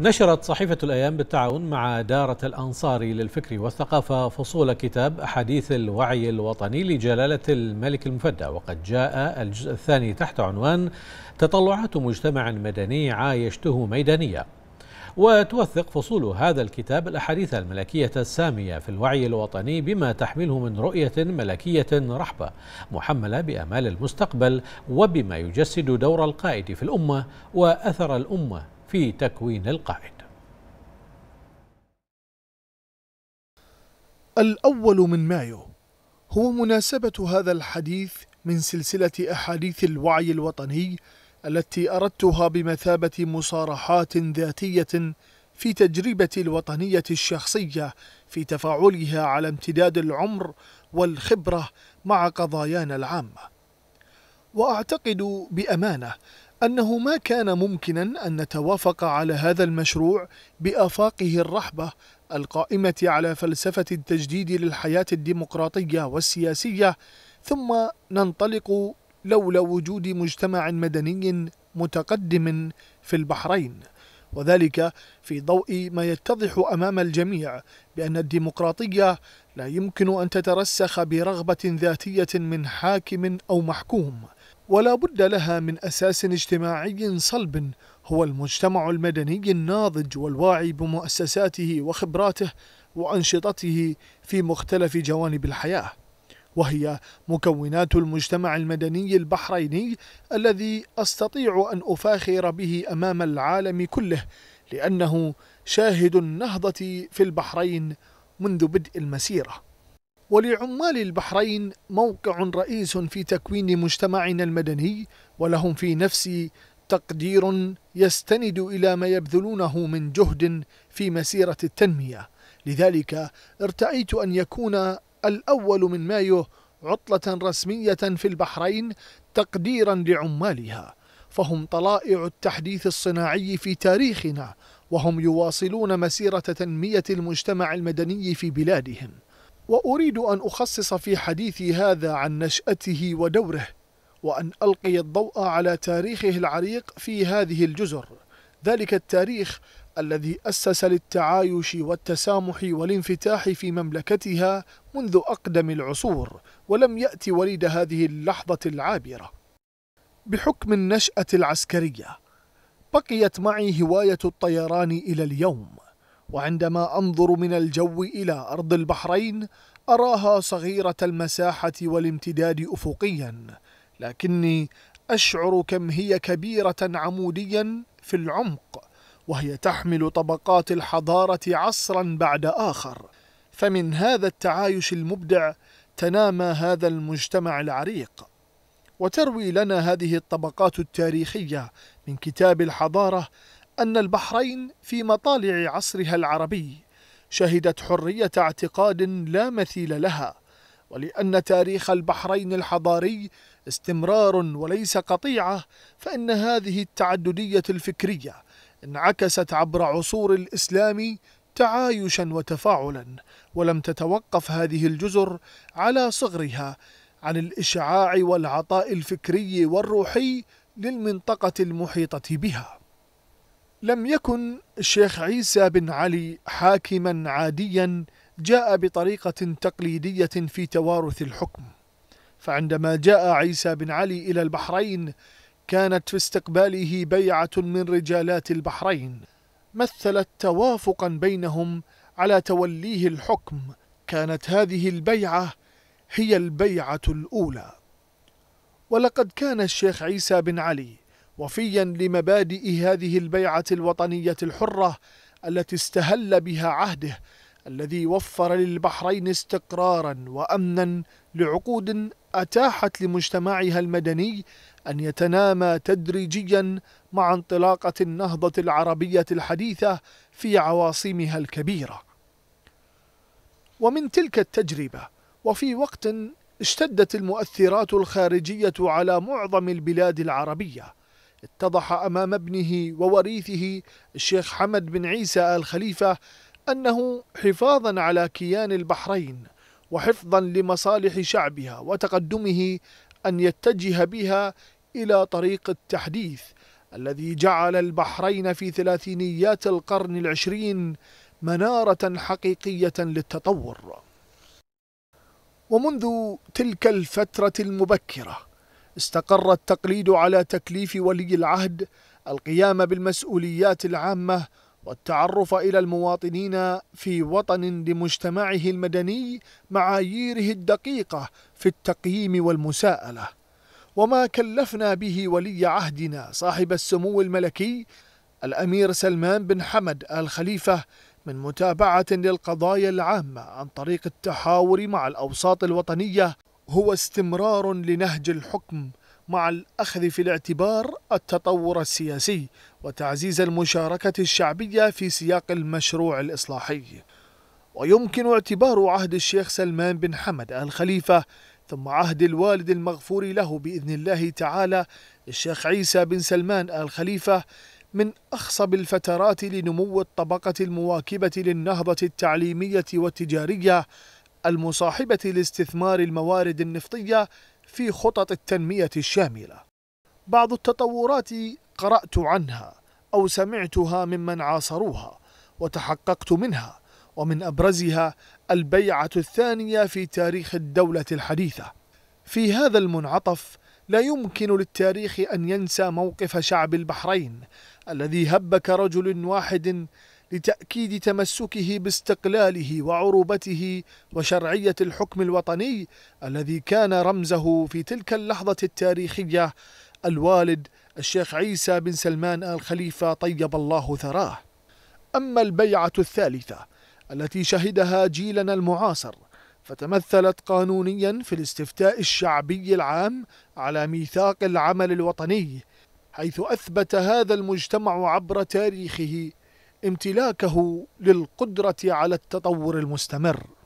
نشرت صحيفة الأيام بالتعاون مع دارة الأنصاري للفكر والثقافة فصول كتاب أحاديث الوعي الوطني لجلالة الملك المفدى وقد جاء الجزء الثاني تحت عنوان تطلعات مجتمع مدني عايشته ميدانية وتوثق فصول هذا الكتاب الأحاديث الملكية السامية في الوعي الوطني بما تحمله من رؤية ملكية رحبة محملة بأمال المستقبل وبما يجسد دور القائد في الأمة وأثر الأمة في تكوين القائد الأول من مايو هو مناسبة هذا الحديث من سلسلة أحاديث الوعي الوطني التي أردتها بمثابة مصارحات ذاتية في تجربة الوطنية الشخصية في تفاعلها على امتداد العمر والخبرة مع قضايانا العامة. وأعتقد بأمانة أنه ما كان ممكنا أن نتوافق على هذا المشروع بآفاقه الرحبة القائمة على فلسفة التجديد للحياة الديمقراطية والسياسية ثم ننطلق لولا وجود مجتمع مدني متقدم في البحرين وذلك في ضوء ما يتضح امام الجميع بان الديمقراطيه لا يمكن ان تترسخ برغبه ذاتيه من حاكم او محكوم ولا بد لها من أساس اجتماعي صلب هو المجتمع المدني الناضج والواعي بمؤسساته وخبراته وأنشطته في مختلف جوانب الحياة وهي مكونات المجتمع المدني البحريني الذي أستطيع أن أفاخر به أمام العالم كله لأنه شاهد النهضة في البحرين منذ بدء المسيره ولعمال البحرين موقع رئيس في تكوين مجتمعنا المدني ولهم في نفسي تقدير يستند إلى ما يبذلونه من جهد في مسيرة التنمية لذلك ارتأيت أن يكون الأول من مايو عطلة رسمية في البحرين تقديرا لعمالها فهم طلائع التحديث الصناعي في تاريخنا وهم يواصلون مسيرة تنمية المجتمع المدني في بلادهم وأريد أن أخصص في حديثي هذا عن نشأته ودوره وأن ألقي الضوء على تاريخه العريق في هذه الجزر ذلك التاريخ الذي أسس للتعايش والتسامح والانفتاح في مملكتها منذ أقدم العصور ولم يأتي وليد هذه اللحظة العابرة بحكم النشأة العسكرية بقيت معي هواية الطيران إلى اليوم وعندما أنظر من الجو إلى أرض البحرين أراها صغيرة المساحة والامتداد أفقيا لكني أشعر كم هي كبيرة عموديا في العمق وهي تحمل طبقات الحضارة عصرا بعد آخر فمن هذا التعايش المبدع تنامى هذا المجتمع العريق وتروي لنا هذه الطبقات التاريخية من كتاب الحضارة أن البحرين في مطالع عصرها العربي شهدت حرية اعتقاد لا مثيل لها ولأن تاريخ البحرين الحضاري استمرار وليس قطيعة فإن هذه التعددية الفكرية انعكست عبر عصور الإسلام تعايشا وتفاعلا ولم تتوقف هذه الجزر على صغرها عن الإشعاع والعطاء الفكري والروحي للمنطقة المحيطة بها لم يكن الشيخ عيسى بن علي حاكما عاديا جاء بطريقة تقليدية في توارث الحكم فعندما جاء عيسى بن علي إلى البحرين كانت في استقباله بيعة من رجالات البحرين مثلت توافقا بينهم على توليه الحكم كانت هذه البيعة هي البيعة الأولى ولقد كان الشيخ عيسى بن علي وفيا لمبادئ هذه البيعة الوطنية الحرة التي استهل بها عهده الذي وفر للبحرين استقرارا وأمنا لعقود أتاحت لمجتمعها المدني أن يتنامى تدريجيا مع انطلاقة النهضة العربية الحديثة في عواصمها الكبيرة ومن تلك التجربة وفي وقت اشتدت المؤثرات الخارجية على معظم البلاد العربية اتضح أمام ابنه ووريثه الشيخ حمد بن عيسى آل خليفة أنه حفاظا على كيان البحرين وحفظا لمصالح شعبها وتقدمه أن يتجه بها إلى طريق التحديث الذي جعل البحرين في ثلاثينيات القرن العشرين منارة حقيقية للتطور ومنذ تلك الفترة المبكرة استقر التقليد على تكليف ولي العهد القيام بالمسؤوليات العامة والتعرف إلى المواطنين في وطن لمجتمعه المدني معاييره الدقيقة في التقييم والمساءلة وما كلفنا به ولي عهدنا صاحب السمو الملكي الأمير سلمان بن حمد آل خليفة من متابعة للقضايا العامة عن طريق التحاور مع الأوساط الوطنية هو استمرار لنهج الحكم مع الأخذ في الاعتبار التطور السياسي وتعزيز المشاركة الشعبية في سياق المشروع الإصلاحي ويمكن اعتبار عهد الشيخ سلمان بن حمد الخليفة ثم عهد الوالد المغفور له بإذن الله تعالى الشيخ عيسى بن سلمان الخليفة من أخصب الفترات لنمو الطبقة المواكبة للنهضة التعليمية والتجارية المصاحبة لاستثمار الموارد النفطية في خطط التنمية الشاملة. بعض التطورات قرأت عنها أو سمعتها ممن عاصروها وتحققت منها ومن أبرزها البيعة الثانية في تاريخ الدولة الحديثة. في هذا المنعطف لا يمكن للتاريخ أن ينسى موقف شعب البحرين الذي هب كرجل واحد لتأكيد تمسكه باستقلاله وعروبته وشرعية الحكم الوطني الذي كان رمزه في تلك اللحظة التاريخية الوالد الشيخ عيسى بن سلمان آل خليفة طيب الله ثراه أما البيعة الثالثة التي شهدها جيلنا المعاصر فتمثلت قانونيا في الاستفتاء الشعبي العام على ميثاق العمل الوطني حيث أثبت هذا المجتمع عبر تاريخه امتلاكه للقدرة على التطور المستمر